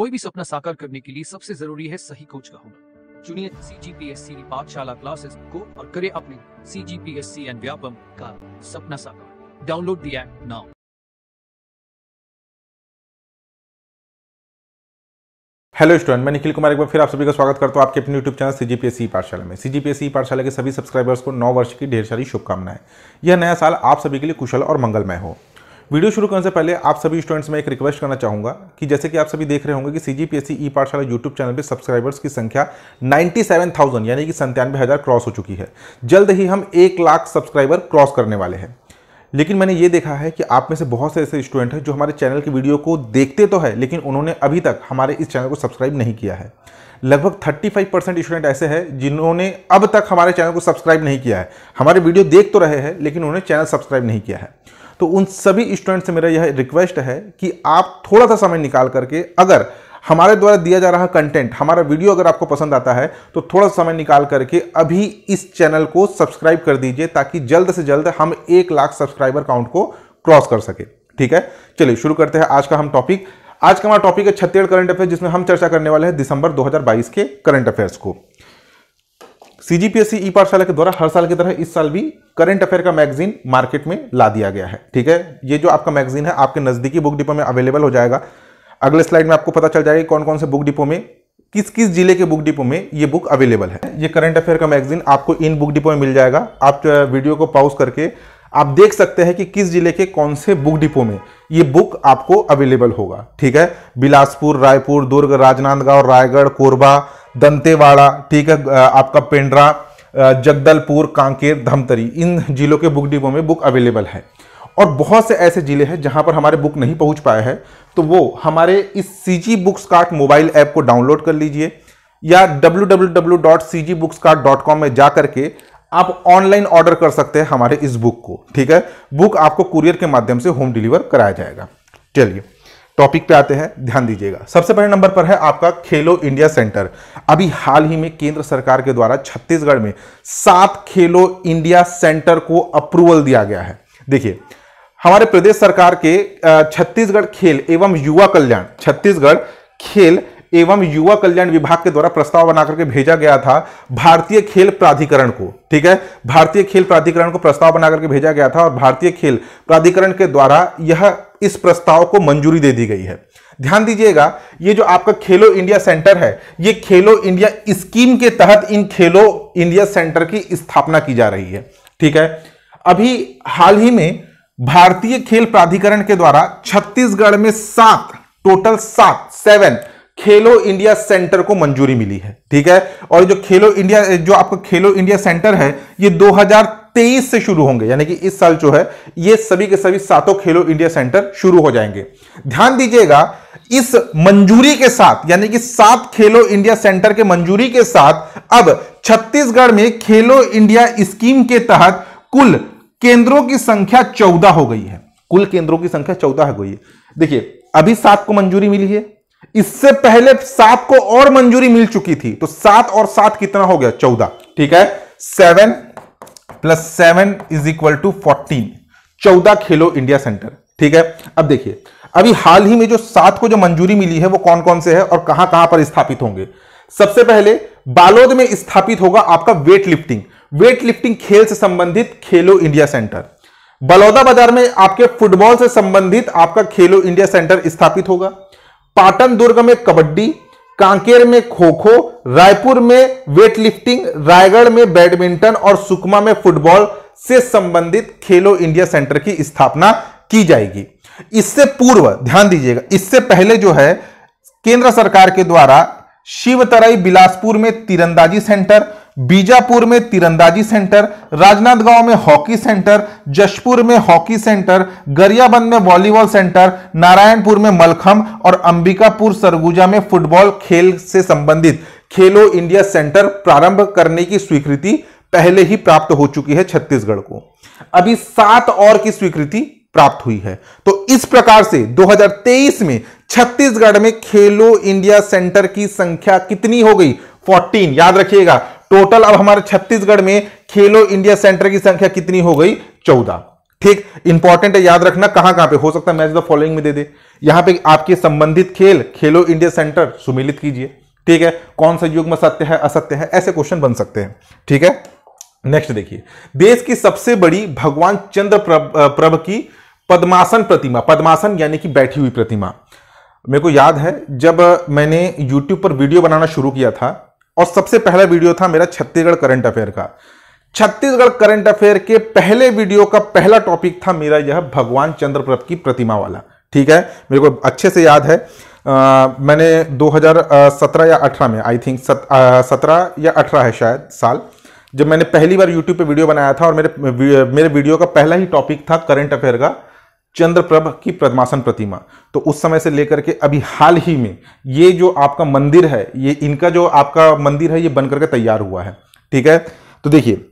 कोई भी सपना साकार करने के लिए सबसे जरूरी है सही कोच का होना चुनिए सी जी पी एस सी पाठशाला क्लासेस को और करे अपने C G P S C and Vyapam का सपना साकार download the app now hello student मैं निखिल कुमार एक बार फिर आप सभी का स्वागत करता हूं आपके अपने यूट्यूब चैनल सीजीपीएससी जी पाठशाला में सीजीपीएससी जी पाठशाला के सभी सब्सक्राइबर्स को नौ वर्ष की ढेर सारी शुभकामनाएं यह नया साल आप सभी के लिए कुशल और मंगलमय हो वीडियो शुरू करने से पहले आप सभी स्टूडेंट्स में एक रिक्वेस्ट करना चाहूँगा कि जैसे कि आप सभी देख रहे होंगे कि सी जी पी एस सी ई पाठशाला यूट्यूब चैनल पर सब्सक्राइबर्स की संख्या 97,000 यानी कि संतानवे हज़ार क्रॉस हो चुकी है जल्द ही हम एक लाख सब्सक्राइबर क्रॉस करने वाले हैं लेकिन मैंने ये देखा है कि आप में से बहुत से ऐसे स्टूडेंट हैं जो हमारे चैनल की वीडियो को देखते तो है लेकिन उन्होंने अभी तक हमारे इस चैनल को सब्सक्राइब नहीं किया है लगभग 35 परसेंट स्टूडेंट ऐसे हैं जिन्होंने अब तक हमारे चैनल को सब्सक्राइब नहीं किया है हमारे वीडियो देख तो रहे हैं लेकिन उन्होंने चैनल सब्सक्राइब नहीं किया है तो उन सभी स्टूडेंट से मेरा यह रिक्वेस्ट है कि आप थोड़ा सा समय निकाल करके अगर हमारे द्वारा दिया जा रहा कंटेंट हमारा वीडियो अगर आपको पसंद आता है तो थोड़ा समय निकाल करके अभी इस चैनल को सब्सक्राइब कर दीजिए ताकि जल्द से जल्द हम एक लाख सब्सक्राइबर काउंट को क्रॉस कर सके ठीक है चलिए शुरू करते हैं आज का हम टॉपिक आज का हमारा टॉपिक है छत्तीसगढ़ करंट अफेयर जिसमें हम चर्चा करने वाले हैं दिसंबर 2022 के करंट अफेयर्स को सीजीपीएससी ई पाठशाला के द्वारा हर साल की तरह इस साल भी करंट अफेयर का मैगजीन मार्केट में ला दिया गया है ठीक है ये जो आपका मैगजीन है आपके नज़दीकी बुक डिपो में अवेलेबल हो जाएगा अगले स्लाइड में आपको पता चल जाएगा कौन कौन से बुक डिपो में किस किस जिले के बुक डिपो में ये बुक अवेलेबल है ये करंट अफेयर का मैगजीन आपको इन बुक डिपो में मिल जाएगा आप वीडियो को पॉज करके आप देख सकते हैं कि किस जिले के कौन से बुक डिपो में ये बुक आपको अवेलेबल होगा ठीक है बिलासपुर रायपुर दुर्ग राजनांदगांव रायगढ़ कोरबा दंतेवाड़ा ठीक है आपका पेंड्रा जगदलपुर कांकेर धमतरी इन जिलों के बुक डिपो में बुक अवेलेबल है और बहुत से ऐसे ज़िले हैं जहाँ पर हमारे बुक नहीं पहुँच पाए हैं तो वो हमारे इस C G books cart mobile app को डाउनलोड कर लीजिए या डब्ल्यू में जा करके आप ऑनलाइन ऑर्डर कर सकते हैं हमारे इस बुक को ठीक है बुक आपको कुरियर के माध्यम से होम डिलीवर कराया जाएगा चलिए टॉपिक पे आते हैं ध्यान दीजिएगा सबसे पहले नंबर पर है आपका खेलो इंडिया सेंटर अभी हाल ही में केंद्र सरकार के द्वारा छत्तीसगढ़ में सात खेलो इंडिया सेंटर को अप्रूवल दिया गया है देखिए हमारे प्रदेश सरकार के छत्तीसगढ़ खेल एवं युवा कल्याण छत्तीसगढ़ खेल एवं युवा कल्याण विभाग के द्वारा प्रस्ताव बनाकर के भेजा गया था भारतीय खेल प्राधिकरण को ठीक है भारतीय खेल प्राधिकरण को प्रस्ताव बनाकर के भेजा गया था और भारतीय खेल प्राधिकरण के द्वारा यह इस प्रस्ताव को मंजूरी दे दी गई है ध्यान दीजिएगा ये जो आपका खेलो इंडिया सेंटर है ये खेलो इंडिया स्कीम के तहत इन खेलो इंडिया सेंटर की स्थापना की जा रही है ठीक है अभी हाल ही में भारतीय खेल प्राधिकरण के द्वारा छत्तीसगढ़ में सात टोटल सात सेवन खेलो इंडिया सेंटर को मंजूरी मिली है ठीक है और जो खेलो इंडिया जो आपका खेलो इंडिया सेंटर है ये 2023 से शुरू होंगे यानी कि इस साल जो है ये सभी के सभी सातों खेलो इंडिया सेंटर शुरू हो जाएंगे ध्यान दीजिएगा इस मंजूरी के साथ यानी कि सात खेलो इंडिया सेंटर के मंजूरी के साथ अब छत्तीसगढ़ में खेलो इंडिया स्कीम के तहत कुल केंद्रों की संख्या चौदह हो गई है कुल केंद्रों की संख्या चौदह हो गई है देखिए अभी सात को मंजूरी मिली है इससे पहले सात को और मंजूरी मिल चुकी थी तो सात और सात कितना हो गया चौदह ठीक है seven plus seven is equal to fourteen चौदह खेलो इंडिया सेंटर ठीक है अब देखिए अभी हाल ही में जो सात को जो मंजूरी मिली है वो कौन कौन से है और कहां कहां पर स्थापित होंगे सबसे पहले बालोद में स्थापित होगा आपका वेट लिफ्टिंग वेट लिफ्टिंग खेल से संबंधित खेलो इंडिया सेंटर बलौदा बाजार में आपके फुटबॉल से संबंधित आपका खेलो इंडिया सेंटर स्थापित होगा पाटन दुर्ग में कबड्डी कांकेर में खो खो रायपुर में वेटलिफ्टिंग रायगढ़ में बैडमिंटन और सुकमा में फुटबॉल से संबंधित खेलो इंडिया सेंटर की स्थापना की जाएगी इससे पूर्व ध्यान दीजिएगा इससे पहले जो है केंद्र सरकार के द्वारा शिवतराई बिलासपुर में तीरंदाजी सेंटर बीजापुर में तीरंदाजी सेंटर राजनांदगांव में हॉकी सेंटर जशपुर में हॉकी सेंटर गरियाबंद में वॉलीबॉल सेंटर नारायणपुर में मलखम और अंबिकापुर सरगुजा में फुटबॉल खेल से संबंधित खेलो इंडिया सेंटर प्रारंभ करने की स्वीकृति पहले ही प्राप्त हो चुकी है छत्तीसगढ़ को अभी सात और की स्वीकृति प्राप्त हुई है तो इस प्रकार से 2023 में छत्तीसगढ़ में खेलो इंडिया सेंटर की संख्या कितनी हो गई 14 याद रखिएगा टोटल अब हमारे छत्तीसगढ़ में खेलो इंडिया सेंटर की संख्या कितनी हो गई चौदह ठीक इंपॉर्टेंट है याद रखना कहां कहां पे हो सकता है मैच द फॉलोइंग में दे दे यहां पे आपके संबंधित खेल खेलो इंडिया सेंटर सुमिलित कीजिए ठीक है कौन सा युग में सत्य है असत्य है ऐसे क्वेश्चन बन सकते हैं ठीक है नेक्स्ट देखिए देश की सबसे बड़ी भगवान चंद्र प्रभ, की पद्मासन प्रतिमा पद्मासन यानी कि बैठी हुई प्रतिमा मेरे को याद है जब मैंने YouTube पर वीडियो बनाना शुरू किया था और सबसे पहला वीडियो था मेरा छत्तीसगढ़ करंट अफेयर का छत्तीसगढ़ करंट अफेयर के पहले वीडियो का पहला टॉपिक था मेरा यह भगवान चंद्रप्रभ की प्रतिमा वाला ठीक है मेरे को अच्छे से याद है आ, मैंने 2017 या 18 में आई थिंक सत्रह या 18 है शायद साल जब मैंने पहली बार यूट्यूब पे वीडियो बनाया था और मेरे मेरे वीडियो का पहला ही टॉपिक था करंट अफेयर का चंद्रप्रभ की पद्मासन प्रतिमा तो उस समय से लेकर के अभी हाल ही में ये जो आपका मंदिर है ये इनका जो आपका मंदिर है ये बनकर के तैयार हुआ है ठीक है तो देखिए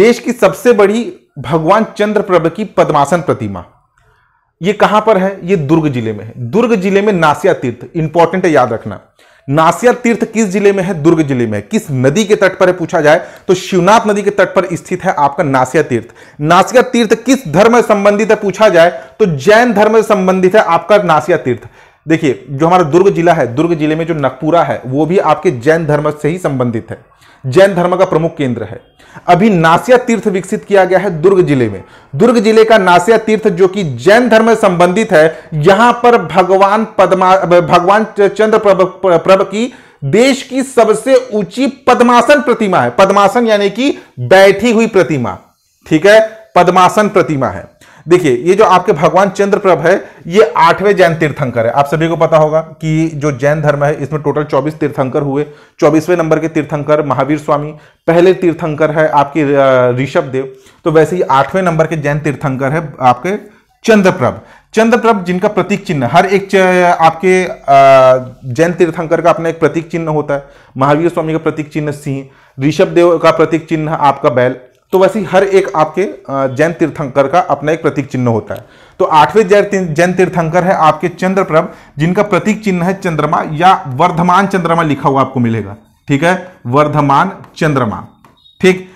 देश की सबसे बड़ी भगवान चंद्रप्रभ की पद्मासन प्रतिमा ये कहां पर है ये दुर्ग जिले में है दुर्ग जिले में नासिया तीर्थ इंपॉर्टेंट है याद रखना नासिया तीर्थ किस जिले में है दुर्ग जिले में किस नदी के तट पर है पूछा जाए तो शिवनाथ नदी के तट पर स्थित है आपका नासिया तीर्थ नासिया तीर्थ किस धर्म से संबंधित है पूछा जाए तो जैन धर्म से संबंधित है आपका नासिया तीर्थ देखिए जो हमारा दुर्ग जिला है दुर्ग जिले में जो नकपुरा है वो भी आपके जैन धर्म से ही संबंधित है जैन धर्म का प्रमुख केंद्र है अभी नासिया तीर्थ विकसित किया गया है दुर्ग जिले में दुर्ग जिले का नासिया तीर्थ जो कि जैन धर्म से संबंधित है यहां पर भगवान पदमा भगवान चंद्र प्रभ, प्रभ की देश की सबसे ऊंची पद्मासन प्रतिमा है पद्मासन यानी कि बैठी हुई प्रतिमा ठीक है पद्मासन प्रतिमा है देखिए ये जो आपके भगवान चंद्रप्रभ है ये आठवें जैन तीर्थंकर है आप सभी को पता होगा कि जो जैन धर्म है इसमें टोटल चौबीस तीर्थंकर हुए चौबीसवें नंबर के तीर्थंकर महावीर स्वामी पहले तीर्थंकर है आपके ऋषभ देव तो वैसे ही आठवें नंबर के जैन तीर्थंकर है आपके चंद्रप्रभ चंद्रप्रभ जिनका प्रतीक चिन्ह हर एक आपके जैन तीर्थंकर का अपना एक प्रतीक चिन्ह होता है महावीर स्वामी का प्रतीक चिन्ह सिंह ऋषभ देव का प्रतीक चिन्ह आपका बैल तो वैसे हर एक आपके जैन तीर्थंकर का अपना एक प्रतीक चिन्ह होता है तो आठवें जैन जैन तीर्थंकर है आपके चंद्रप्रभ जिनका प्रतीक चिन्ह है चंद्रमा या वर्धमान चंद्रमा लिखा हुआ आपको मिलेगा ठीक है वर्धमान चंद्रमा ठीक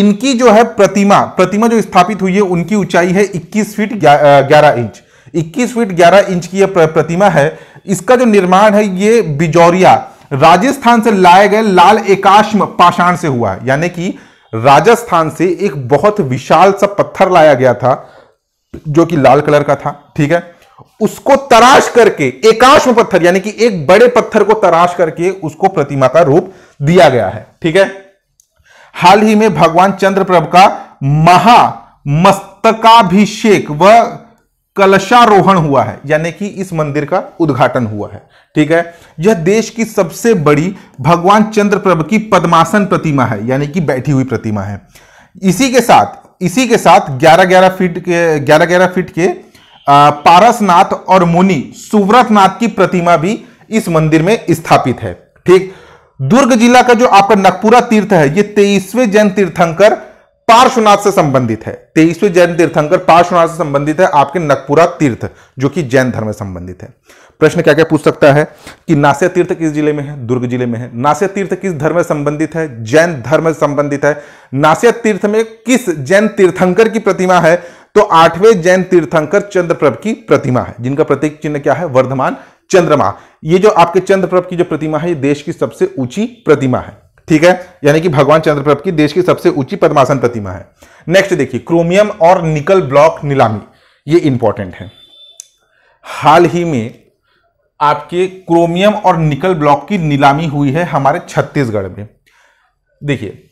इनकी जो है प्रतिमा प्रतिमा जो स्थापित हुई है उनकी ऊंचाई है 21 फीट 11 इंच 21 फीट 11 इंच की यह प्रतिमा है इसका जो निर्माण है ये बिजौरिया राजस्थान से लाए गए लाल एकाश्म पाषाण से हुआ है यानी कि राजस्थान से एक बहुत विशाल सा पत्थर लाया गया था जो कि लाल कलर का था ठीक है उसको तराश करके एकाश्म पत्थर यानी कि एक बड़े पत्थर को तराश करके उसको प्रतिमा का रूप दिया गया है ठीक है हाल ही में भगवान चंद्रप्रभ का महा मस्तकाभिषेक व कलशारोहण हुआ है यानी कि इस मंदिर का उद्घाटन हुआ है ठीक है यह देश की सबसे बड़ी भगवान चंद्रप्रभ की पद्मासन प्रतिमा है यानी कि बैठी हुई प्रतिमा है इसी के साथ इसी के साथ 11 11 फीट के 11 11 फीट के पारसनाथ और मुनि सुव्रतनाथ की प्रतिमा भी इस मंदिर में स्थापित है ठीक दुर्ग जिला का जो आपका नकपुरा तीर्थ है ये तेईसवें जैन तीर्थंकर पार्श्वनाथ से संबंधित है तेईसवें जैन तीर्थंकर पार्श्वनाथ से संबंधित है आपके नकपुरा तीर्थ जो कि जैन धर्म से संबंधित है प्रश्न क्या क्या पूछ सकता है कि नास्य तीर्थ किस जिले में है दुर्ग जिले में है नास्य तीर्थ किस धर्म से संबंधित है जैन धर्म से संबंधित है नास्य तीर्थ में किस जैन तीर्थंकर की प्रतिमा है तो आठवें जैन तीर्थंकर चंद्रप्रभ की प्रतिमा है जिनका प्रतीक चिन्ह क्या है वर्धमान चंद्रमा ये जो आपके चंद्रप्रभ की जो प्रतिमा है ये देश की सबसे ऊंची प्रतिमा है ठीक है यानी कि भगवान चंद्रप्रभ की देश की सबसे ऊंची पद्मासन प्रतिमा है नेक्स्ट देखिए क्रोमियम और निकल ब्लॉक नीलामी ये इंपॉर्टेंट है हाल ही में आपके क्रोमियम और निकल ब्लॉक की नीलामी हुई है हमारे छत्तीसगढ़ में देखिए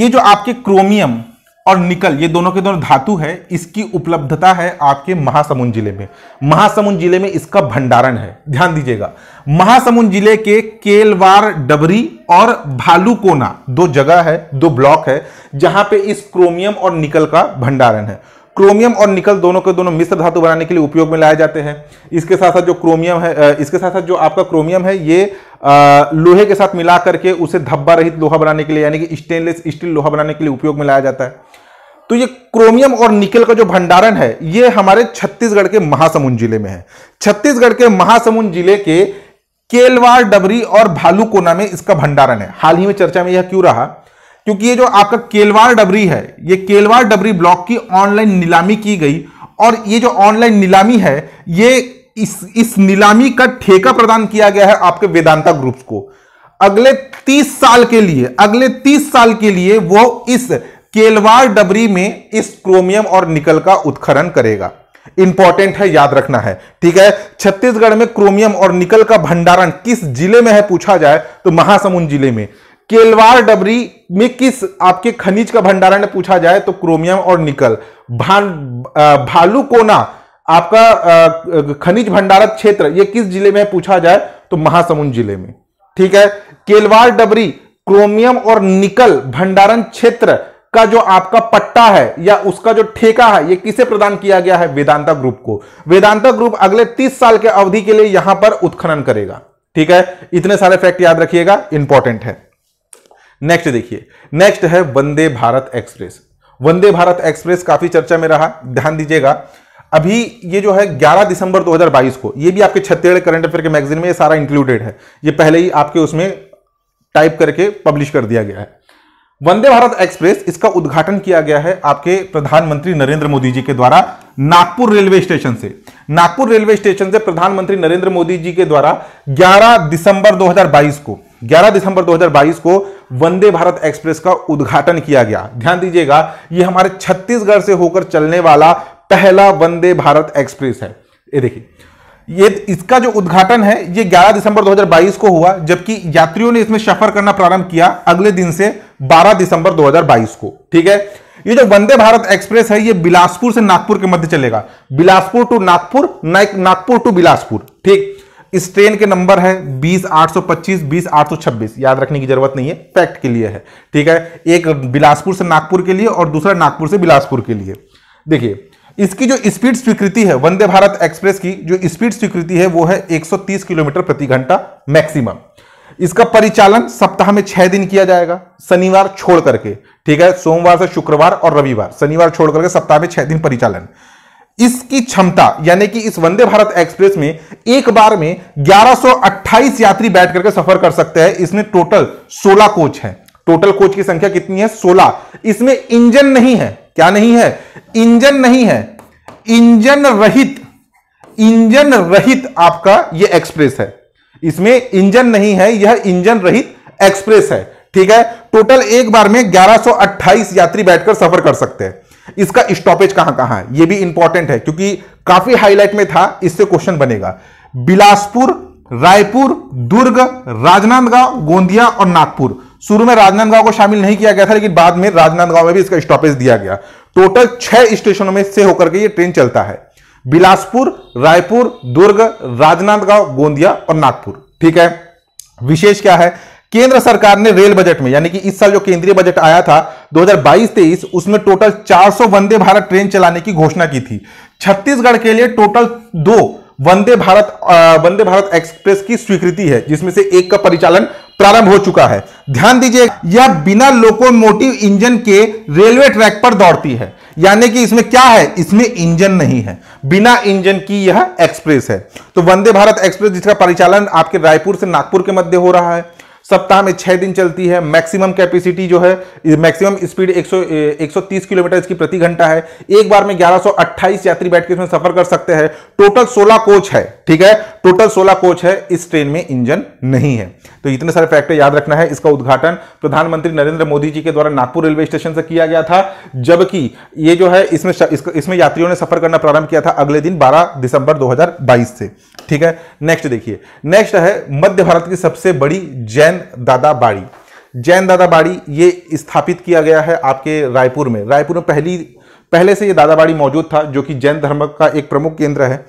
ये जो आपके क्रोमियम और निकल ये दोनों के दोनों धातु है इसकी उपलब्धता है आपके महासमुंद जिले में महासमुंद जिले में इसका भंडारण है ध्यान दीजिएगा महासमुंद जिले के केलवार डबरी और भालूकोना दो जगह है दो ब्लॉक है जहां पे इस क्रोमियम और निकल का भंडारण है क्रोमियम और निकल दोनों के दोनों मिश्र धातु बनाने के लिए उपयोग में लाए जाते हैं इसके साथ साथ जो क्रोमियम है इसके साथ साथ जो आपका क्रोमियम है ये लोहे के साथ मिला करके उसे धब्बा रहित लोहा बनाने के लिए यानी कि स्टेनलेस स्टील लोहा बनाने के लिए उपयोग में लाया जाता है तो ये क्रोमियम और निकल का जो भंडारण है ये हमारे छत्तीसगढ़ के महासमुंद जिले में है छत्तीसगढ़ के महासमुंद जिले के केलवार डबरी और भालू कोना में इसका भंडारण है हाल ही में चर्चा में यह क्यों रहा क्योंकि ये जो आपका केलवार डबरी है ये केलवार डबरी ब्लॉक की ऑनलाइन नीलामी की गई और ये जो ऑनलाइन नीलामी है ये इस इस नीलामी का ठेका प्रदान किया गया है आपके वेदांता ग्रुप्स को अगले तीस साल के लिए अगले तीस साल के लिए वो इस केलवार डबरी में इस क्रोमियम और निकल का उत्खनन करेगा इंपॉर्टेंट है याद रखना है ठीक है छत्तीसगढ़ में क्रोमियम और निकल का भंडारण किस जिले में है पूछा जाए तो महासमुंद जिले में केलवार डबरी में किस आपके खनिज का भंडारण पूछा जाए तो क्रोमियम और निकल भा, भालू कोना आपका खनिज भंडारक क्षेत्र ये किस जिले में पूछा जाए तो महासमुंद जिले में ठीक है केलवार डबरी क्रोमियम और निकल भंडारण क्षेत्र का जो आपका पट्टा है या उसका जो ठेका है ये किसे प्रदान किया गया है वेदांता ग्रुप को वेदांता ग्रुप अगले 30 साल के अवधि के लिए यहां पर उत्खनन करेगा ठीक है इतने सारे फैक्ट याद रखिएगा इंपॉर्टेंट है नेक्स्ट देखिए नेक्स्ट है वंदे भारत एक्सप्रेस वंदे भारत एक्सप्रेस काफी चर्चा में रहा ध्यान दीजिएगा अभी ये जो है 11 दिसंबर 2022 को ये भी आपके छत्तीसगढ़ करंट अफेयर के मैगजीन में ये सारा इंक्लूडेड है ये पहले ही आपके उसमें टाइप करके पब्लिश कर दिया गया है वंदे भारत एक्सप्रेस इसका उद्घाटन किया गया है आपके प्रधानमंत्री नरेंद्र मोदी जी के द्वारा नागपुर रेलवे स्टेशन से नागपुर रेलवे स्टेशन से प्रधानमंत्री नरेंद्र मोदी जी के द्वारा 11 दिसंबर 2022 को 11 दिसंबर 2022 को वंदे भारत एक्सप्रेस का उद्घाटन किया गया ध्यान दीजिएगा ये हमारे छत्तीसगढ़ से होकर चलने वाला पहला वंदे भारत एक्सप्रेस है ये देखिए ये इसका जो उद्घाटन है ये 11 दिसंबर 2022 को हुआ जबकि यात्रियों ने इसमें सफर करना प्रारंभ किया अगले दिन से 12 दिसंबर 2022 को ठीक है ये जो वंदे भारत एक्सप्रेस है ये बिलासपुर से नागपुर के मध्य चलेगा बिलासपुर टू नागपुर नागपुर टू बिलासपुर ठीक इस ट्रेन के नंबर है 20825 20826 याद रखने की जरूरत नहीं है फैक्ट के लिए है ठीक है एक बिलासपुर से नागपुर के लिए और दूसरा नागपुर से बिलासपुर के लिए देखिए इसकी जो स्पीड स्वीकृति है वंदे भारत एक्सप्रेस की जो स्पीड स्वीकृति है वो है 130 किलोमीटर प्रति घंटा मैक्सिमम इसका परिचालन सप्ताह में छह दिन किया जाएगा शनिवार छोड़ करके ठीक है सोमवार से शुक्रवार और रविवार शनिवार छोड़ करके सप्ताह में छह दिन परिचालन इसकी क्षमता यानी कि इस वंदे भारत एक्सप्रेस में एक बार में 1128 यात्री बैठ करके सफर कर सकते हैं इसमें टोटल 16 कोच हैं टोटल कोच की संख्या कितनी है सोलह इसमें इंजन नहीं है क्या नहीं है इंजन नहीं है इंजन रहित इंजन रहित आपका यह एक्सप्रेस है इसमें इंजन नहीं है यह इंजन रहित एक्सप्रेस है ठीक है टोटल एक बार में 1128 यात्री बैठकर सफर कर सकते हैं इसका स्टॉपेज कहां कहां है यह भी इंपॉर्टेंट है क्योंकि काफी हाईलाइट में था इससे क्वेश्चन बनेगा बिलासपुर रायपुर दुर्ग राजनांदगांव गोंदिया और नागपुर शुरू में राजनांदगांव को शामिल नहीं किया गया था लेकिन बाद में राजनांदगांव में भी इसका स्टॉपेज दिया गया टोटल छह स्टेशनों में से होकर के ये ट्रेन चलता है बिलासपुर रायपुर दुर्ग राजनांदगांव गोंदिया और नागपुर ठीक है विशेष क्या है केंद्र सरकार ने रेल बजट में यानी कि इस साल जो केंद्रीय बजट आया था 2022-23 उसमें टोटल 400 वंदे भारत ट्रेन चलाने की घोषणा की थी छत्तीसगढ़ के लिए टोटल दो वंदे भारत वंदे भारत एक्सप्रेस की स्वीकृति है जिसमें से एक का परिचालन प्रारंभ हो चुका है ध्यान दीजिए यह बिना लोकोमोटिव इंजन के रेलवे ट्रैक पर दौड़ती है यानी कि इसमें क्या है इसमें इंजन नहीं है बिना इंजन की यह एक्सप्रेस है तो वंदे भारत एक्सप्रेस जिसका परिचालन आपके रायपुर से नागपुर के मध्य हो रहा है सप्ताह में छह दिन चलती है मैक्सिमम कैपेसिटी जो है मैक्सिमम स्पीड 100 130 किलोमीटर इसकी प्रति घंटा है एक बार में 1128 यात्री बैठ के इसमें सफर कर सकते हैं टोटल 16 कोच है ठीक है टोटल 16 कोच है इस ट्रेन में इंजन नहीं है तो इतने सारे फैक्टर याद रखना है इसका उद्घाटन प्रधानमंत्री नरेंद्र मोदी जी के द्वारा नागपुर रेलवे स्टेशन से किया गया था जबकि ये जो है इसमें इसमें यात्रियों ने सफर करना प्रारंभ किया था अगले दिन बारह दिसंबर दो से ठीक है नेक्स्ट देखिए नेक्स्ट है मध्य भारत की सबसे बड़ी जैन जैन दादा बाड़ी जैन दादा बाड़ी ये स्थापित किया गया है आपके रायपुर में रायपुर में पहली पहले से ये दादा बाड़ी मौजूद था जो कि जैन धर्म का एक प्रमुख केंद्र है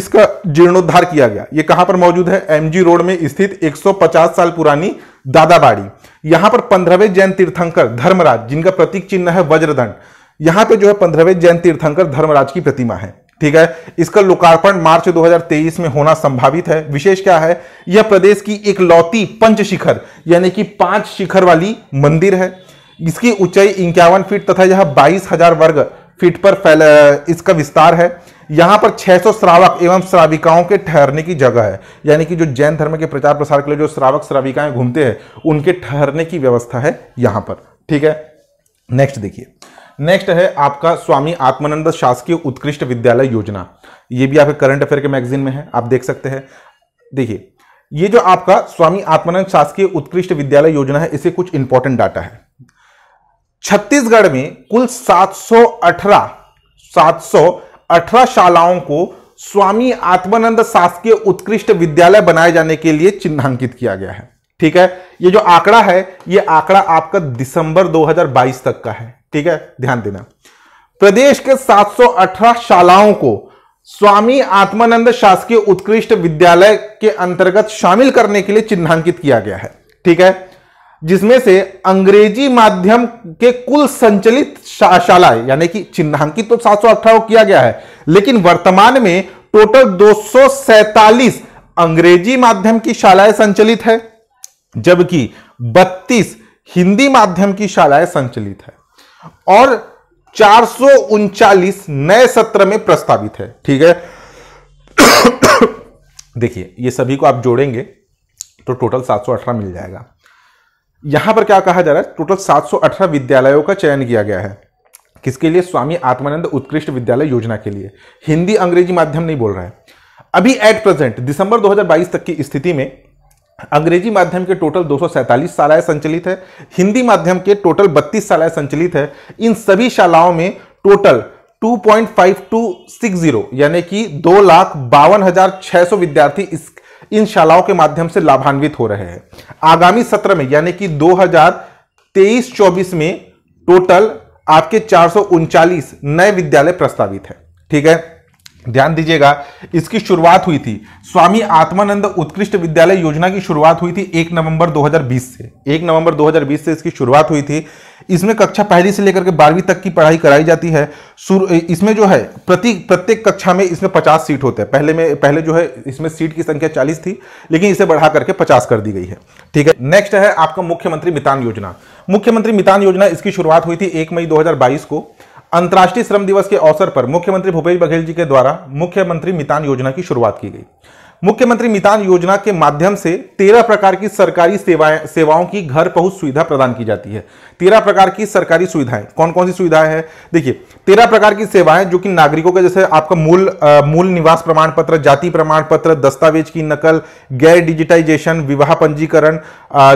इसका जीर्णोद्धार किया गया ये कहाँ पर मौजूद है एमजी रोड में स्थित 150 साल पुरानी दादाबाड़ी यहाँ पर पंद्रहवें जैन तीर्थंकर धर्मराज जिनका प्रतीक चिन्ह है वज्रदंड यहाँ पे जो है पंद्रहवें जैन तीर्थंकर धर्मराज की प्रतिमा है ठीक है इसका लोकार्पण मार्च 2023 में होना संभावित है विशेष क्या है यह प्रदेश की लौती पंच शिखर यानी कि पांच शिखर वाली मंदिर है इसकी ऊंचाई इक्यावन फीट तथा यह बाईस हजार वर्ग फीट पर फैल इसका विस्तार है यहाँ पर 600 श्रावक एवं श्राविकाओं के ठहरने की जगह है यानी कि जो जैन धर्म के प्रचार प्रसार के लिए जो श्रावक श्राविकाएं घूमते हैं उनके ठहरने की व्यवस्था है यहाँ पर ठीक है नेक्स्ट देखिए नेक्स्ट है आपका स्वामी आत्मानंद शासकीय उत्कृष्ट विद्यालय योजना ये भी आपके करंट अफेयर के मैगजीन में है आप देख सकते हैं देखिए ये जो आपका स्वामी आत्मानंद शासकीय उत्कृष्ट विद्यालय योजना है इसे कुछ इंपॉर्टेंट डाटा है छत्तीसगढ़ में कुल 718 718 शालाओं को स्वामी आत्मानंद शासकीय उत्कृष्ट विद्यालय बनाए जाने के लिए चिन्हांकित किया गया है ठीक है ये जो आंकड़ा है ये आंकड़ा आपका दिसंबर 2022 तक का है ठीक है ध्यान देना प्रदेश के 718 शालाओं को स्वामी आत्मानंद शासकीय उत्कृष्ट विद्यालय के अंतर्गत शामिल करने के लिए चिन्हांकित किया गया है ठीक है जिसमें से अंग्रेजी माध्यम के कुल संचलित शा, शालाएं यानी कि चिन्हांकित तो सात किया गया है लेकिन वर्तमान में टोटल दो अंग्रेजी माध्यम की शालाएं संचलित है जबकि 32 हिंदी माध्यम की शालाएं संचलित है और चार नए सत्र में प्रस्तावित है ठीक है देखिए ये सभी को आप जोड़ेंगे तो टोटल 718 मिल जाएगा यहां पर क्या कहा जा रहा है टोटल 718 विद्यालयों का चयन किया गया है किसके लिए स्वामी आत्मानंद उत्कृष्ट विद्यालय योजना के लिए हिंदी अंग्रेजी माध्यम नहीं बोल रहा है अभी एट प्रेजेंट दिसंबर 2022 तक की स्थिति में अंग्रेजी माध्यम के टोटल दो शालाएं संचालित है हिंदी माध्यम के टोटल 32 शालाएं संचालित है इन सभी शालाओं में टोटल 2.5260 यानी कि दो लाख बावन हजार छह सौ विद्यार्थी इस इन शालाओं के माध्यम से लाभान्वित हो रहे हैं आगामी सत्र में यानी कि 2023-24 में टोटल आपके चार नए विद्यालय प्रस्तावित है ठीक है ध्यान दीजिएगा इसकी शुरुआत हुई थी स्वामी आत्मानंद उत्कृष्ट विद्यालय योजना की शुरुआत हुई थी एक नवंबर 2020 से एक नवंबर 2020 से इसकी शुरुआत हुई थी इसमें कक्षा पहली से लेकर के बारहवीं तक की पढ़ाई कराई जाती है इसमें जो है प्रति प्रत्येक कक्षा में इसमें पचास सीट होते हैं पहले में पहले जो है इसमें सीट की संख्या चालीस थी लेकिन इसे बढ़ा करके पचास कर दी गई है ठीक है नेक्स्ट है आपका मुख्यमंत्री मितान योजना मुख्यमंत्री मितान योजना इसकी शुरुआत हुई थी एक मई दो को अंतर्राष्ट्रीय श्रम दिवस के अवसर पर मुख्यमंत्री भूपेश बघेल जी के द्वारा मुख्यमंत्री मितान योजना की शुरुआत की गई मुख्यमंत्री मितान योजना के माध्यम से तेरह प्रकार की सरकारी सेवाएं सेवाओं की घर पहुंच सुविधा प्रदान की जाती है तेरह प्रकार की सरकारी सुविधाएं कौन कौन सी सुविधाएं हैं देखिए तेरह प्रकार की सेवाएं जो कि नागरिकों के जैसे आपका मूल आ, मूल निवास प्रमाण पत्र जाति प्रमाण पत्र दस्तावेज की नकल गैर डिजिटाइजेशन विवाह पंजीकरण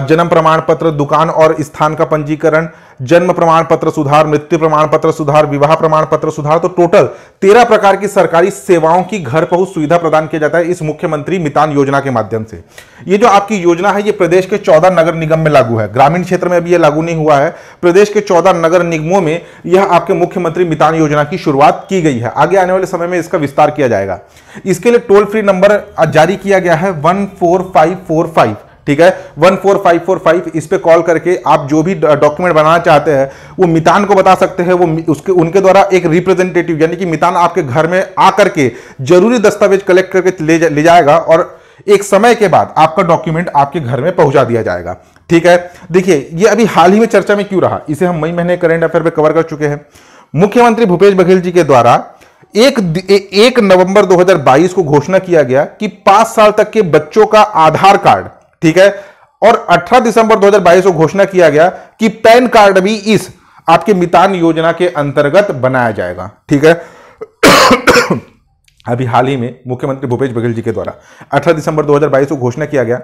जन्म प्रमाण पत्र दुकान और स्थान का पंजीकरण जन्म प्रमाण पत्र सुधार मृत्यु प्रमाण पत्र सुधार विवाह प्रमाण पत्र सुधार तो टोटल तेरह प्रकार की सरकारी सेवाओं की घर पहुंच सुविधा प्रदान किया जाता है इस मुख्यमंत्री मितान योजना के माध्यम से ये जो आपकी योजना है ये प्रदेश के चौदह नगर निगम में लागू है ग्रामीण क्षेत्र में अभी यह लागू नहीं हुआ है प्रदेश के चौदह नगर निगमों में यह आपके मुख्यमंत्री मितान योजना की शुरुआत की गई है आगे आने वाले समय में इसका विस्तार किया जाएगा इसके लिए टोल फ्री नंबर जारी किया गया है one four five four five ठीक है one four five four five इस पर कॉल करके आप जो भी डॉक्यूमेंट बनाना चाहते हैं वो मितान को बता सकते हैं वो उसके उनके द्वारा एक रिप्रेजेंटेटिव यानी कि मितान आपके घर में आकर के जरूरी दस्तावेज कलेक्ट करके ले, जा, ले जाएगा और एक समय के बाद आपका डॉक्यूमेंट आपके घर में पहुंचा दिया जाएगा ठीक है देखिए ये अभी हाल ही में चर्चा में क्यों रहा इसे हम मई महीने करेंट अफेयर में कवर कर चुके हैं मुख्यमंत्री भूपेश बघेल जी के द्वारा एक ए, एक नवंबर 2022 को घोषणा किया गया कि पांच साल तक के बच्चों का आधार कार्ड ठीक है और 18 दिसंबर 2022 को घोषणा किया गया कि पैन कार्ड भी इस आपके मितान योजना के अंतर्गत बनाया जाएगा ठीक है अभी हाल ही में मुख्यमंत्री भूपेश बघेल जी के द्वारा 18 दिसंबर 2022 को घोषणा किया गया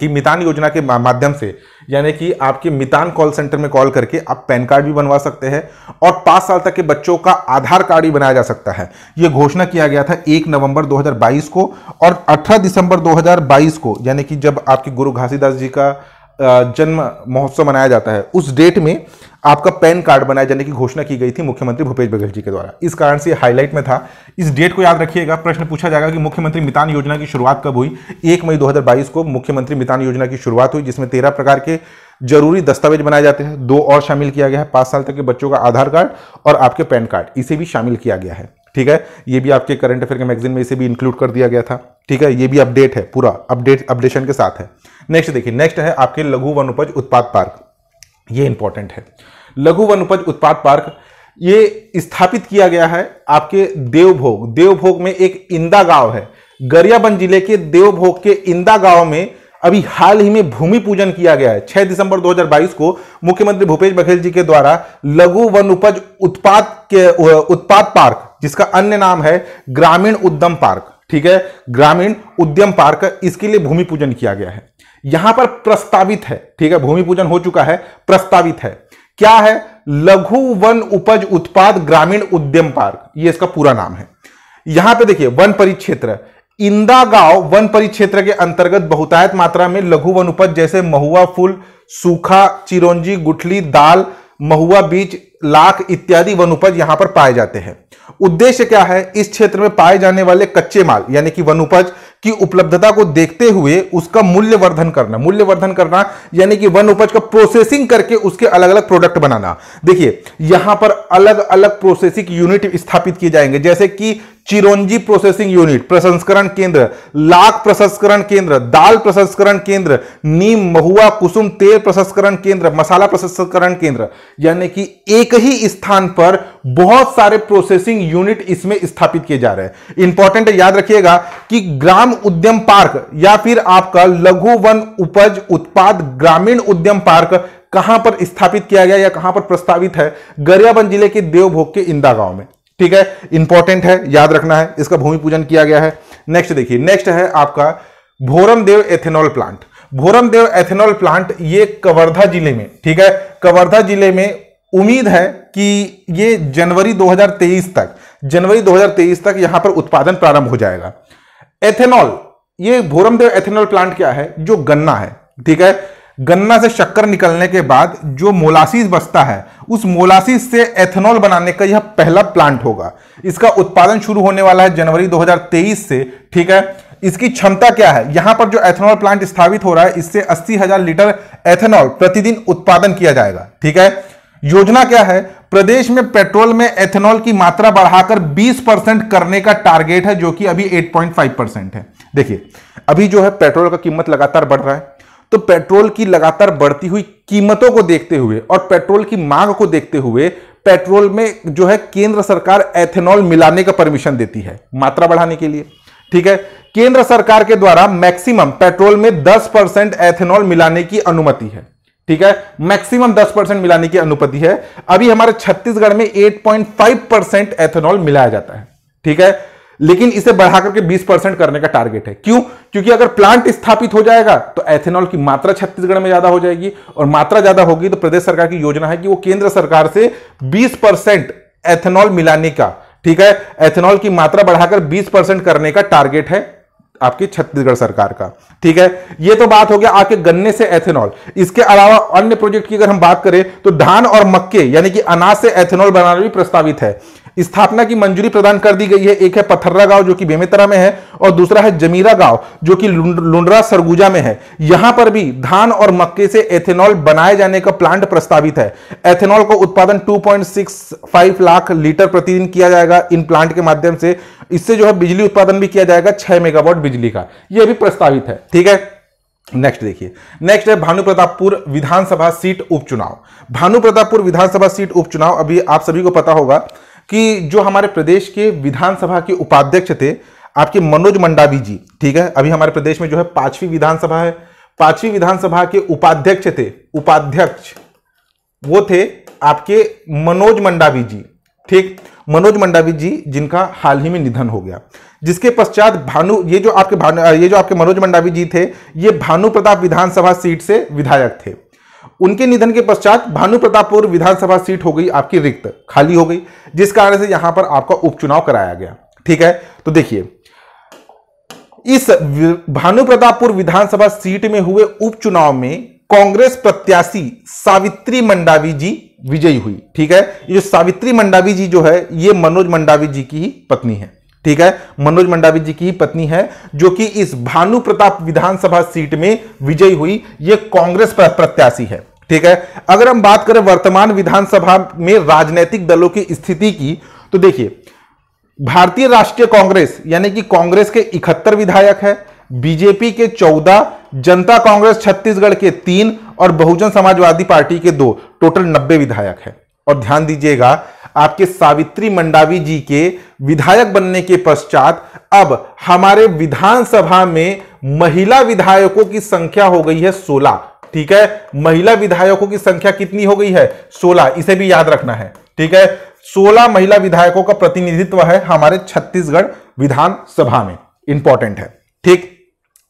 कि मितान योजना के माध्यम से यानी कि आपके मितान कॉल सेंटर में कॉल करके आप पैन कार्ड भी बनवा सकते हैं और पाँच साल तक के बच्चों का आधार कार्ड भी बनाया जा सकता है ये घोषणा किया गया था एक नवंबर 2022 को और 18 दिसंबर 2022 को यानी कि जब आपके गुरु घासीदास जी का जन्म महोत्सव मनाया जाता है उस डेट में आपका पैन कार्ड बनाए जाने की घोषणा की गई थी मुख्यमंत्री भूपेश बघेल जी के द्वारा इस कारण से हाईलाइट में था इस डेट को याद रखिएगा प्रश्न पूछा जाएगा कि मुख्यमंत्री मितान योजना की शुरुआत कब हुई एक मई 2022 को मुख्यमंत्री मितान योजना की शुरुआत हुई जिसमें तेरह प्रकार के जरूरी दस्तावेज बनाए जाते हैं दो और शामिल किया गया है पांच साल तक के बच्चों का आधार कार्ड और आपके पैन कार्ड इसे भी शामिल किया गया है ठीक है ये भी आपके करंट अफेयर के मैगजीन में इसे भी इंक्लूड कर दिया गया था ठीक है ये भी अपडेट है पूरा अपडेट अपडेशन के साथ है नेक्स्ट देखिए नेक्स्ट है आपके लघु वनोपज उत्पाद पार्क ये इंपॉर्टेंट है लघु उपज उत्पाद पार्क ये स्थापित किया गया है आपके देवभोग देवभोग में एक इंदा गांव है गरियाबंद जिले के देवभोग के इंदा गांव में अभी हाल ही में भूमि पूजन किया गया है 6 दिसंबर 2022 को मुख्यमंत्री भूपेश बघेल जी के द्वारा लघु वन उपज उत्पाद के उत्पाद पार्क जिसका अन्य नाम है ग्रामीण उद्यम पार्क ठीक है ग्रामीण उद्यम पार्क इसके लिए भूमि पूजन किया गया है यहां पर प्रस्तावित है ठीक है भूमि पूजन हो चुका है प्रस्तावित है क्या है लघु वन उपज उत्पाद ग्रामीण उद्यम पार्क ये इसका पूरा नाम है यहां पे देखिए वन परिक्षेत्र इंदा गांव वन परिक्षेत्र के अंतर्गत बहुतायत मात्रा में लघु वन उपज जैसे महुआ फूल सूखा चिरौंजी गुठली दाल महुआ बीज लाख इत्यादि वन उपज यहां पर पाए जाते हैं उद्देश्य क्या है इस क्षेत्र में पाए जाने वाले कच्चे माल यानी कि वन उपज की उपलब्धता को देखते हुए उसका मूल्यवर्धन करना मूल्यवर्धन करना यानी कि वन उपज का प्रोसेसिंग करके उसके अलग अलग प्रोडक्ट बनाना देखिए यहां पर अलग अलग प्रोसेसिंग यूनिट स्थापित किए जाएंगे जैसे कि चिरोंजी प्रोसेसिंग यूनिट प्रसंस्करण केंद्र लाख प्रसंस्करण केंद्र दाल प्रसंस्करण केंद्र नीम महुआ कुसुम तेल प्रसंस्करण केंद्र मसाला प्रसंस्करण केंद्र यानी कि एक ही स्थान पर बहुत सारे प्रोसेसिंग यूनिट इसमें स्थापित किए जा रहे हैं इंपॉर्टेंट याद रखिएगा कि ग्राम उद्यम पार्क या फिर आपका लघु वन उपज उत्पाद ग्रामीण उद्यम पार्क कहां पर स्थापित किया गया या कहां पर प्रस्तावित है गरियाबंद जिले के देवभोग के इंदा गांव में ठीक है इंपॉर्टेंट है याद रखना है इसका भूमि पूजन किया गया है नेक्स्ट देखिए नेक्स्ट है आपका Bhoramdeo ethanol plant Bhoramdeo ethanol plant ये कवर्धा जिले में ठीक है कवर्धा जिले में उम्मीद है कि ये जनवरी 2023 तक जनवरी 2023 तक यहां पर उत्पादन प्रारंभ हो जाएगा एथेनॉल ये भोरमदेव एथेनॉल प्लांट क्या है जो गन्ना है ठीक है गन्ना से शक्कर निकलने के बाद जो मोलासिस बचता है उस मोलासिस से एथेनॉल बनाने का यह पहला प्लांट होगा इसका उत्पादन शुरू होने वाला है जनवरी 2023 से ठीक है इसकी क्षमता क्या है यहां पर जो एथेनॉल प्लांट स्थापित हो रहा है इससे अस्सी हजार लीटर एथेनॉल प्रतिदिन उत्पादन किया जाएगा ठीक है योजना क्या है प्रदेश में पेट्रोल में एथेनॉल की मात्रा बढ़ाकर 20 परसेंट करने का टारगेट है जो कि अभी 8.5 परसेंट है देखिए अभी जो है पेट्रोल का कीमत लगातार बढ़ रहा है तो पेट्रोल की लगातार बढ़ती हुई कीमतों को देखते हुए और पेट्रोल की मांग को देखते हुए पेट्रोल में जो है केंद्र सरकार एथेनॉल मिलाने का परमिशन देती है मात्रा बढ़ाने के लिए ठीक है केंद्र सरकार के द्वारा मैक्सिमम पेट्रोल में 10 परसेंट एथेनॉल मिलाने की अनुमति है ठीक है मैक्सिमम 10 परसेंट मिलाने की अनुमति है अभी हमारे छत्तीसगढ़ में 8.5 परसेंट एथेनॉल मिलाया जाता है ठीक है लेकिन इसे बढ़ा करके 20 परसेंट करने का टारगेट है क्यों क्योंकि अगर प्लांट स्थापित हो जाएगा तो एथेनॉल की मात्रा छत्तीसगढ़ में ज्यादा हो जाएगी और मात्रा ज्यादा होगी तो प्रदेश सरकार की योजना है कि वो केंद्र सरकार से बीस परसेंट एथेनॉल मिलाने का ठीक है एथेनॉल की मात्रा बढ़ाकर बीस परसेंट करने का टारगेट है आपकी छत्तीसगढ़ सरकार का ठीक है ये तो बात हो गया आपके गन्ने से एथेनॉल इसके अलावा अन्य प्रोजेक्ट की अगर हम बात करें तो धान और मक्के यानी कि अनाज से एथेनॉल बनाना भी प्रस्तावित है स्थापना की मंजूरी प्रदान कर दी गई है एक है पथर्रा गांव जो कि बेमेतरा में है और दूसरा है जमीरा गांव जो कि लुंडरा सरगुजा में है यहां पर भी धान और मक्के से एथेनॉल बनाए जाने का प्लांट प्रस्तावित है एथेनॉल का उत्पादन 2.65 लाख लीटर प्रतिदिन किया जाएगा इन प्लांट के माध्यम से इससे जो है बिजली उत्पादन भी किया जाएगा छह मेगावॉट बिजली का यह भी प्रस्तावित है ठीक है नेक्स्ट देखिए नेक्स्ट है भानु प्रतापपुर विधानसभा सीट उपचुनाव भानु प्रतापपुर विधानसभा सीट उपचुनाव अभी आप सभी को पता होगा कि जो हमारे प्रदेश के विधानसभा के उपाध्यक्ष थे आपके मनोज मंडावी जी ठीक है अभी हमारे प्रदेश में जो है पांचवी विधानसभा है पांचवी विधानसभा के उपाध्यक्ष थे उपाध्यक्ष वो थे आपके मनोज मंडावी जी ठीक मनोज मंडावी जी जिनका हाल ही में निधन हो गया जिसके पश्चात भानु ये जो आपके भानु ये जो आपके मनोज मंडावी जी थे ये भानु प्रताप विधानसभा सीट से विधायक थे उनके निधन के पश्चात भानु प्रतापपुर विधानसभा सीट हो गई आपकी रिक्त खाली हो गई जिस कारण से यहां पर आपका उपचुनाव कराया गया ठीक है तो देखिए इस भानु प्रतापपुर विधानसभा सीट में हुए उपचुनाव में कांग्रेस प्रत्याशी सावित्री मंडावी जी विजयी हुई ठीक है ये सावित्री मंडावी जी जो है ये मनोज मंडावी जी की पत्नी है ठीक है मनोज मंडावी जी की पत्नी है जो कि इस भानु प्रताप विधानसभा सीट में विजयी हुई ये कांग्रेस प्रत्याशी है ठीक है अगर हम बात करें वर्तमान विधानसभा में राजनीतिक दलों की स्थिति की तो देखिए भारतीय राष्ट्रीय कांग्रेस यानी कि कांग्रेस के इकहत्तर विधायक है बीजेपी के चौदह जनता कांग्रेस छत्तीसगढ़ के तीन और बहुजन समाजवादी पार्टी के दो टोटल नब्बे विधायक है और ध्यान दीजिएगा आपके सावित्री मंडावी जी के विधायक बनने के पश्चात अब हमारे विधानसभा में महिला विधायकों की संख्या हो गई है सोलह ठीक है महिला विधायकों की संख्या कितनी हो गई है सोलह इसे भी याद रखना है ठीक है सोलह महिला विधायकों का प्रतिनिधित्व है हमारे छत्तीसगढ़ विधानसभा में इंपॉर्टेंट है ठीक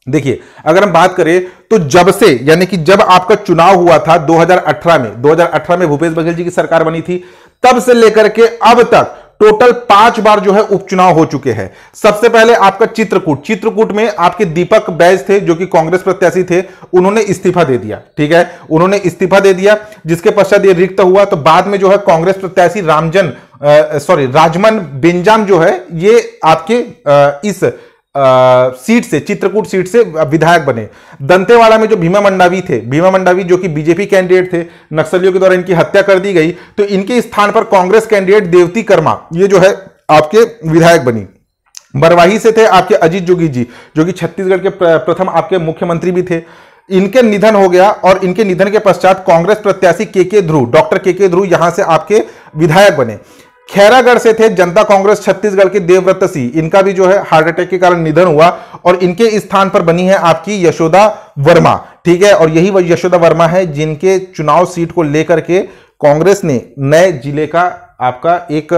देखिए अगर हम बात करें तो जब से यानी कि जब आपका चुनाव हुआ था 2018 में 2018 में भूपेश बघेल जी की सरकार बनी थी तब से लेकर के अब तक टोटल पांच बार जो है उपचुनाव हो चुके हैं सबसे पहले आपका चित्रकूट चित्रकूट में आपके दीपक बैज थे जो कि कांग्रेस प्रत्याशी थे उन्होंने इस्तीफा दे दिया ठीक है उन्होंने इस्तीफा दे दिया जिसके पश्चात ये रिक्त हुआ तो बाद में जो है कांग्रेस प्रत्याशी रामजन सॉरी राजमन बेंजाम जो है ये आपके आ, इस सीट से चित्रकूट सीट से विधायक बने दंतेवाड़ा में जो भीमा मंडावी थे भीमा मंडावी जो कि बीजेपी कैंडिडेट थे नक्सलियों के द्वारा इनकी हत्या कर दी गई तो इनके स्थान पर कांग्रेस कैंडिडेट देवती कर्मा ये जो है आपके विधायक बनी बरवाही से थे आपके अजीत जोगी जी जो कि छत्तीसगढ़ के प्रथम आपके मुख्यमंत्री भी थे इनके निधन हो गया और इनके निधन के पश्चात कांग्रेस प्रत्याशी के के ध्रुव डॉक्टर के के ध्रुव यहां से आपके विधायक बने खैरागढ़ से थे जनता कांग्रेस छत्तीसगढ़ के देवव्रत सिंह इनका भी जो है हार्ट अटैक के कारण निधन हुआ और इनके स्थान पर बनी है आपकी यशोदा वर्मा ठीक है और यही वह यशोदा वर्मा है जिनके चुनाव सीट को लेकर के कांग्रेस ने नए जिले का आपका एक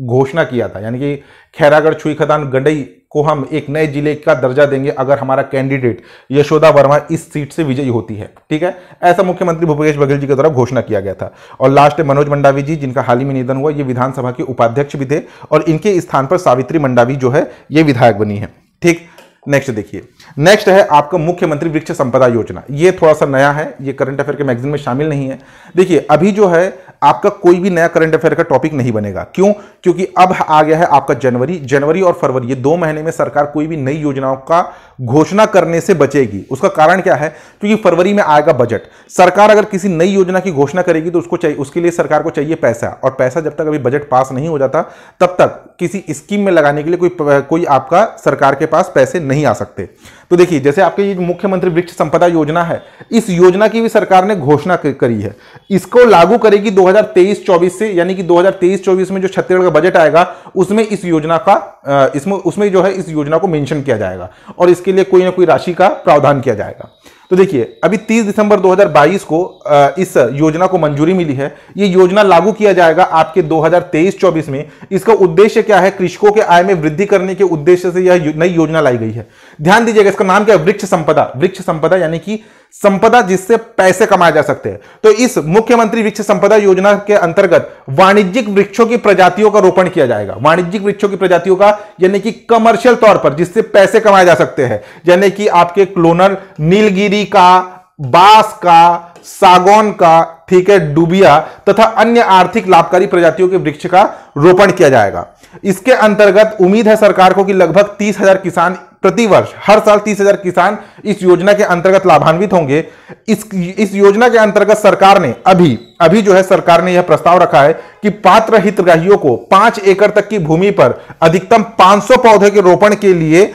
घोषणा किया था यानी कि खैरागढ़ छुई खदान गंडई को हम एक नए जिले का दर्जा देंगे अगर हमारा कैंडिडेट यशोदा वर्मा इस सीट से विजयी होती है ठीक है ऐसा मुख्यमंत्री भूपेश बघेल जी के द्वारा घोषणा किया गया था और लास्ट है मनोज मंडावी जी जिनका हाल ही में निधन हुआ ये विधानसभा के उपाध्यक्ष भी थे और इनके स्थान पर सावित्री मंडावी जो है ये विधायक बनी है ठीक नेक्स्ट देखिए नेक्स्ट है आपका मुख्यमंत्री वृक्ष संपदा योजना ये थोड़ा सा नया है ये करंट अफेयर के मैगजीन में शामिल नहीं है देखिए अभी जो है आपका कोई भी नया करंट अफेयर का टॉपिक नहीं बनेगा क्यों क्योंकि अब आ गया है आपका जनवरी जनवरी और फरवरी ये दो महीने में सरकार कोई भी नई योजनाओं का घोषणा करने से बचेगी उसका कारण क्या है क्योंकि फरवरी में आएगा बजट सरकार अगर किसी नई योजना की घोषणा करेगी तो उसको चाहिए उसके लिए सरकार को चाहिए पैसा और पैसा जब तक अभी बजट पास नहीं हो जाता तब तक किसी स्कीम में लगाने के लिए कोई कोई आपका सरकार के पास पैसे नहीं आ सकते तो देखिए जैसे आपके ये मुख्यमंत्री वृक्ष संपदा योजना है इस योजना की भी सरकार ने घोषणा करी है इसको लागू करेगी दो 2023-24 से यानी कि 2023-24 में जो छत्तीसगढ़ का बजट आएगा उसमें इस योजना का इसमें उसमें जो है इस योजना को मेंशन किया जाएगा और इसके लिए कोई ना कोई राशि का प्रावधान किया जाएगा तो देखिए अभी 30 दिसंबर 2022 को इस योजना को मंजूरी मिली है ये योजना लागू किया जाएगा आपके 2023-24 में इसका उद्देश्य क्या है कृषकों के आय में वृद्धि करने के उद्देश्य से यह नई योजना लाई गई है ध्यान दीजिएगा इसका नाम क्या है वृक्ष संपदा वृक्ष संपदा यानी कि संपदा जिससे पैसे कमाए जा सकते हैं तो इस मुख्यमंत्री वृक्ष संपदा योजना के अंतर्गत वाणिज्यिक वृक्षों की प्रजातियों का रोपण किया जाएगा वाणिज्यिक वृक्षों की प्रजातियों का यानी कि कमर्शियल तौर पर जिससे पैसे कमाए जा सकते हैं यानी कि आपके क्लोनर नीलगिरी लीची का बांस का सागौन का ठीक है डुबिया तथा अन्य आर्थिक लाभकारी प्रजातियों के वृक्ष का रोपण किया जाएगा इसके अंतर्गत उम्मीद है सरकार को कि लगभग तीस हजार किसान प्रतिवर्ष हर साल तीस हजार किसान इस योजना के अंतर्गत लाभान्वित होंगे इस इस योजना के अंतर्गत सरकार ने अभी अभी जो है सरकार ने यह प्रस्ताव रखा है कि पात्र हितग्राहियों को पांच एकड़ तक की भूमि पर अधिकतम पांच पौधे के रोपण के लिए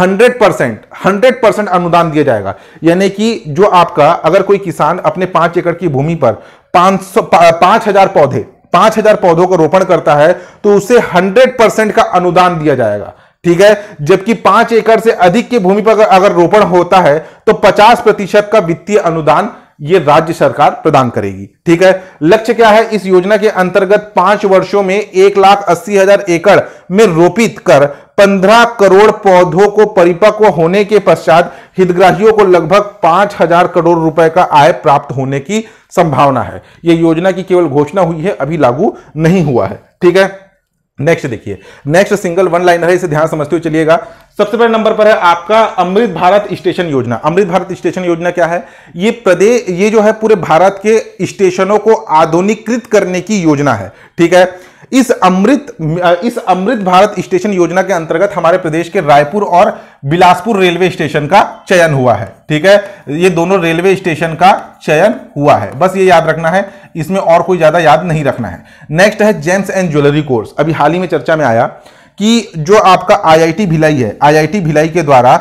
हंड्रेड परसेंट हंड्रेड परसेंट अनुदान दिया जाएगा यानी कि जो आपका अगर कोई किसान अपने पांच एकड़ की भूमि पर पांच सौ पांच हजार पौधे पांच हजार पौधों का रोपण करता है तो उसे हंड्रेड परसेंट का अनुदान दिया जाएगा ठीक है जबकि पांच एकड़ से अधिक की भूमि पर अगर रोपण होता है तो पचास प्रतिशत का वित्तीय अनुदान ये राज्य सरकार प्रदान करेगी ठीक है लक्ष्य क्या है इस योजना के अंतर्गत पांच वर्षों में एक लाख अस्सी हजार एकड़ में रोपित कर पंद्रह करोड़ पौधों को परिपक्व होने के पश्चात हितग्राहियों को लगभग पांच हजार करोड़ रुपए का आय प्राप्त होने की संभावना है यह योजना की केवल घोषणा हुई है अभी लागू नहीं हुआ है ठीक है नेक्स्ट देखिए नेक्स्ट सिंगल वन लाइनर है इसे ध्यान समझते हुए चलिएगा सबसे पहले नंबर पर है आपका अमृत भारत स्टेशन योजना अमृत भारत स्टेशन योजना क्या है ये प्रदेश ये जो है पूरे भारत के स्टेशनों को आधुनिकृत करने की योजना है ठीक है इस अमृत इस अमृत भारत स्टेशन योजना के अंतर्गत हमारे प्रदेश के रायपुर और बिलासपुर रेलवे स्टेशन का चयन हुआ है ठीक है ये दोनों रेलवे स्टेशन का चयन हुआ है बस ये याद रखना है इसमें और कोई ज्यादा याद नहीं रखना है नेक्स्ट है जेम्स एंड ज्वेलरी कोर्स अभी हाल ही में चर्चा में आया कि जो आपका आईआईटी भिलाई है आईआईटी भिलाई के द्वारा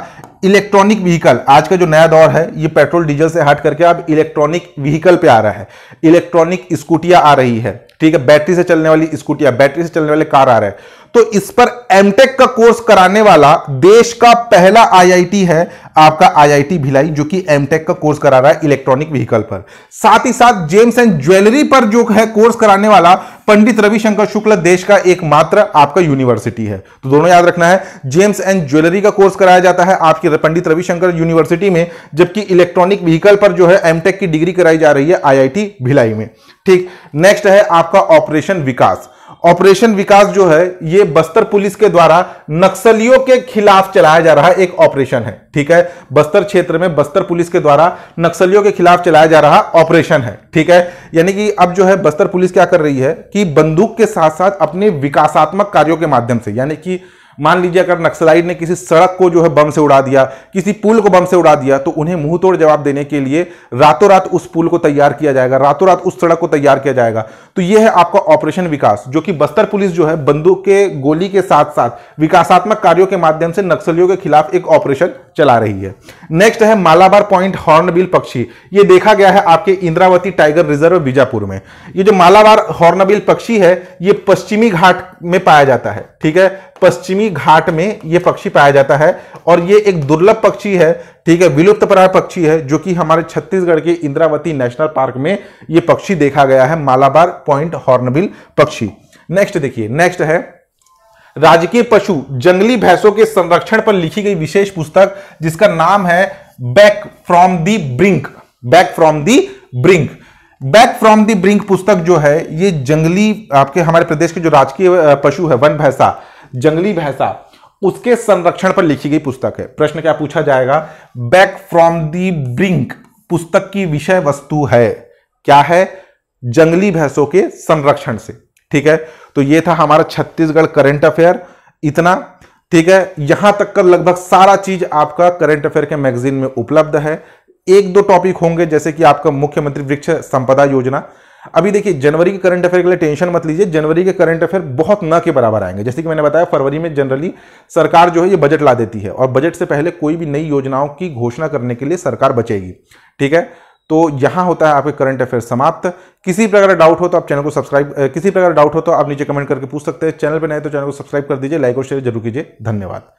इलेक्ट्रॉनिक व्हीकल आज का जो नया दौर है ये पेट्रोल डीजल से हट करके अब इलेक्ट्रॉनिक व्हीकल पे आ रहा है इलेक्ट्रॉनिक स्कूटियां आ रही है ठीक है बैटरी से चलने वाली स्कूटियां बैटरी से चलने वाले कार आ रहे हैं तो इस पर एमटेक का कोर्स कराने वाला देश का पहला आईआईटी है आपका आईआईटी भिलाई जो कि एमटेक का कोर्स करा रहा है इलेक्ट्रॉनिक व्हीकल पर साथ ही साथ जेम्स एंड ज्वेलरी पर जो है कोर्स कराने वाला पंडित रविशंकर शुक्ल देश का एकमात्र आपका यूनिवर्सिटी है तो दोनों याद रखना है जेम्स एंड ज्वेलरी का कोर्स कराया जाता है आपकी पंडित रविशंकर यूनिवर्सिटी में जबकि इलेक्ट्रॉनिक व्हीकल पर जो है एमटेक की डिग्री कराई जा रही है आईआईटी भिलाई में ठीक नेक्स्ट है आपका ऑपरेशन विकास ऑपरेशन विकास जो है ये बस्तर पुलिस के द्वारा नक्सलियों के खिलाफ चलाया जा रहा एक ऑपरेशन है ठीक है बस्तर क्षेत्र में बस्तर पुलिस के द्वारा नक्सलियों के खिलाफ चलाया जा रहा ऑपरेशन है ठीक है यानी कि अब जो है बस्तर पुलिस क्या कर रही है कि बंदूक के साथ साथ अपने विकासात्मक कार्यों के माध्यम से यानी कि मान लीजिए अगर नक्सलाइट ने किसी सड़क को जो है बम से उड़ा दिया किसी पुल को बम से उड़ा दिया तो उन्हें मुंह तोड़ जवाब देने के लिए रातों रात उस पुल को तैयार किया जाएगा रातों रात उस सड़क को तैयार किया जाएगा तो यह है आपका ऑपरेशन विकास जो कि बस्तर पुलिस जो है बंदूक के गोली के साथ साथ विकासात्मक कार्यों के माध्यम से नक्सलियों के खिलाफ एक ऑपरेशन चला रही है नेक्स्ट है मालाबार पॉइंट हॉर्नबिल पक्षी ये देखा गया है आपके इंद्रावती टाइगर रिजर्व बीजापुर में ये जो मालाबार हॉर्नबिल पक्षी है ये पश्चिमी घाट में पाया जाता है ठीक है पश्चिमी घाट में ये पक्षी पाया जाता है और ये एक दुर्लभ पक्षी है ठीक है विलुप्त प्राय पक्षी है जो कि हमारे छत्तीसगढ़ के इंद्रावती नेशनल पार्क में ये पक्षी देखा गया है मालाबार पॉइंट हॉर्नबिल पक्षी नेक्स्ट देखिए नेक्स्ट है राजकीय पशु जंगली भैंसों के संरक्षण पर लिखी गई विशेष पुस्तक जिसका नाम है back from the brink back from the brink back from the brink पुस्तक जो है ये जंगली आपके हमारे प्रदेश के जो राजकीय पशु है वन भैंसा जंगली भैंसा उसके संरक्षण पर लिखी गई पुस्तक है प्रश्न क्या पूछा जाएगा बैक फ्रॉम दी ब्रिंक पुस्तक की विषय वस्तु है क्या है जंगली भैंसों के संरक्षण से ठीक है तो यह था हमारा छत्तीसगढ़ करंट अफेयर इतना ठीक है यहां तक का लगभग सारा चीज आपका करंट अफेयर के मैगजीन में उपलब्ध है एक दो टॉपिक होंगे जैसे कि आपका मुख्यमंत्री वृक्ष संपदा योजना अभी देखिए जनवरी के करंट अफेयर के लिए टेंशन मत लीजिए जनवरी के करंट अफेयर बहुत न के बराबर आएंगे जैसे कि मैंने बताया फरवरी में जनरली सरकार जो है ये बजट ला देती है और बजट से पहले कोई भी नई योजनाओं की घोषणा करने के लिए सरकार बचेगी ठीक है तो यहां होता है आपके करंट अफेयर समाप्त किसी प्रकार डाउट हो तो आप चैनल को सब्सक्राइब किसी प्रकार डाउट हो तो आप नीचे कमेंट करके पूछ सकते हैं चैनल पर नए तो चैनल को सब्सक्राइब कर दीजिए लाइक और शेयर जरूर कीजिए धन्यवाद